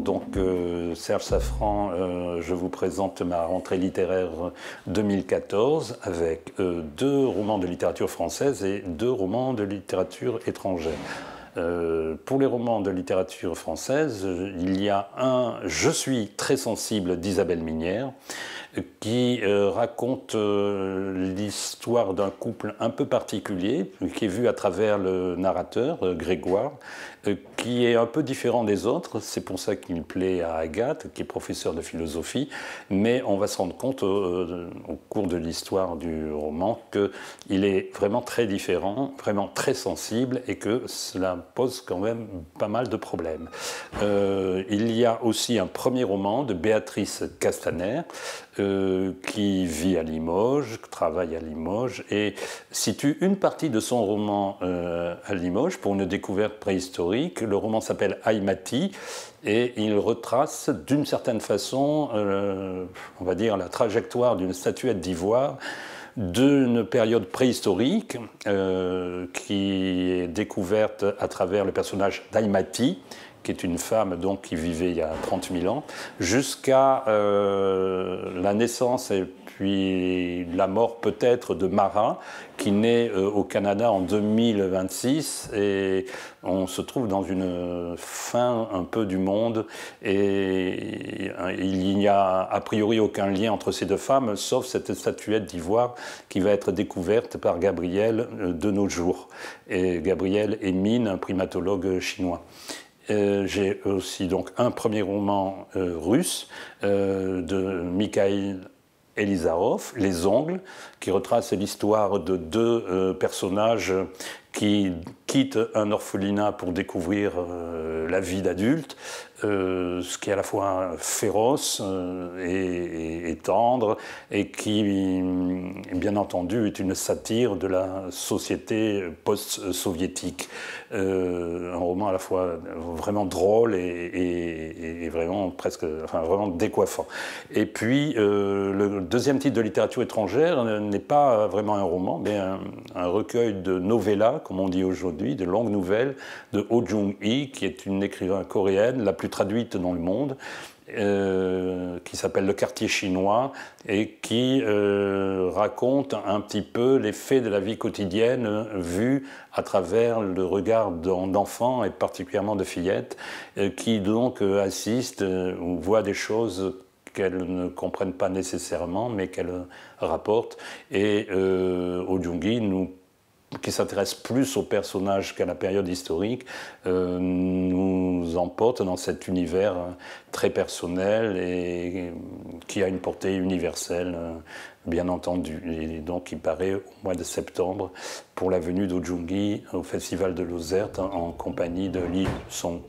donc euh, Serge Safran, euh, je vous présente ma rentrée littéraire 2014 avec euh, deux romans de littérature française et deux romans de littérature étrangère. Euh, pour les romans de littérature française, il y a un Je suis très sensible d'Isabelle Minière qui euh, raconte euh, l'histoire d'un couple un peu particulier qui est vu à travers le narrateur Grégoire, qui est un peu différent des autres. C'est pour ça qu'il plaît à Agathe, qui est professeur de philosophie. Mais on va se rendre compte au cours de l'histoire du roman qu'il est vraiment très différent, vraiment très sensible et que cela pose quand même pas mal de problèmes. Euh, il y a aussi un premier roman de Béatrice Castaner, euh, qui vit à Limoges, travaille à Limoges, et situe une partie de son roman euh, à Limoges pour une découverte préhistorique. Le roman s'appelle Aïmati, et il retrace d'une certaine façon, on va dire, la trajectoire d'une statuette d'ivoire d'une période préhistorique euh, qui est découverte à travers le personnage d'Aimati, qui est une femme donc qui vivait il y a 30 000 ans, jusqu'à euh, la naissance et puis la mort peut-être de Mara qui naît euh, au Canada en 2026, et on se trouve dans une fin un peu du monde, et euh, il n'y a a priori aucun lien entre ces deux femmes, sauf cette statuette d'ivoire qui va être découverte par Gabriel de nos jours, et Gabriel mine, un primatologue chinois j'ai aussi donc un premier roman euh, russe euh, de Mikhail Elisarov, Les Ongles, qui retrace l'histoire de deux euh, personnages qui quittent un orphelinat pour découvrir la vie d'adulte, ce qui est à la fois féroce et, et, tendre, et qui, mm, bien entendu, est une satire de la société post-soviétique roman à la fois vraiment drôle et, vraiment presque, vraiment décoiffant. Et puis euh, le deuxième titre de littérature étrangère n'est pas vraiment un roman, mais un, recueil de novellas, comme on dit aujourd'hui, de longues nouvelles de Ho oh Jung-hee, qui est une écrivain coréenne la plus traduite dans le monde euh, qui s'appelle Le quartier chinois et qui euh, raconte un petit peu les faits de la vie quotidienne vue à travers le regard d'enfants et particulièrement de fillettes euh, qui donc assistent ou voient des choses qu'elles ne comprennent pas nécessairement mais qu'elles rapportent. Et Ojungi nous qui s'intéresse plus aux personnages qu'à la période historique, euh, nous emporte dans cet univers euh, très personnel et euh, qui a une portée universelle, bien entendu. Et donc, il paraît au mois de septembre pour la venue d'Ojungi au Festival de Lozerte en compagnie de Li song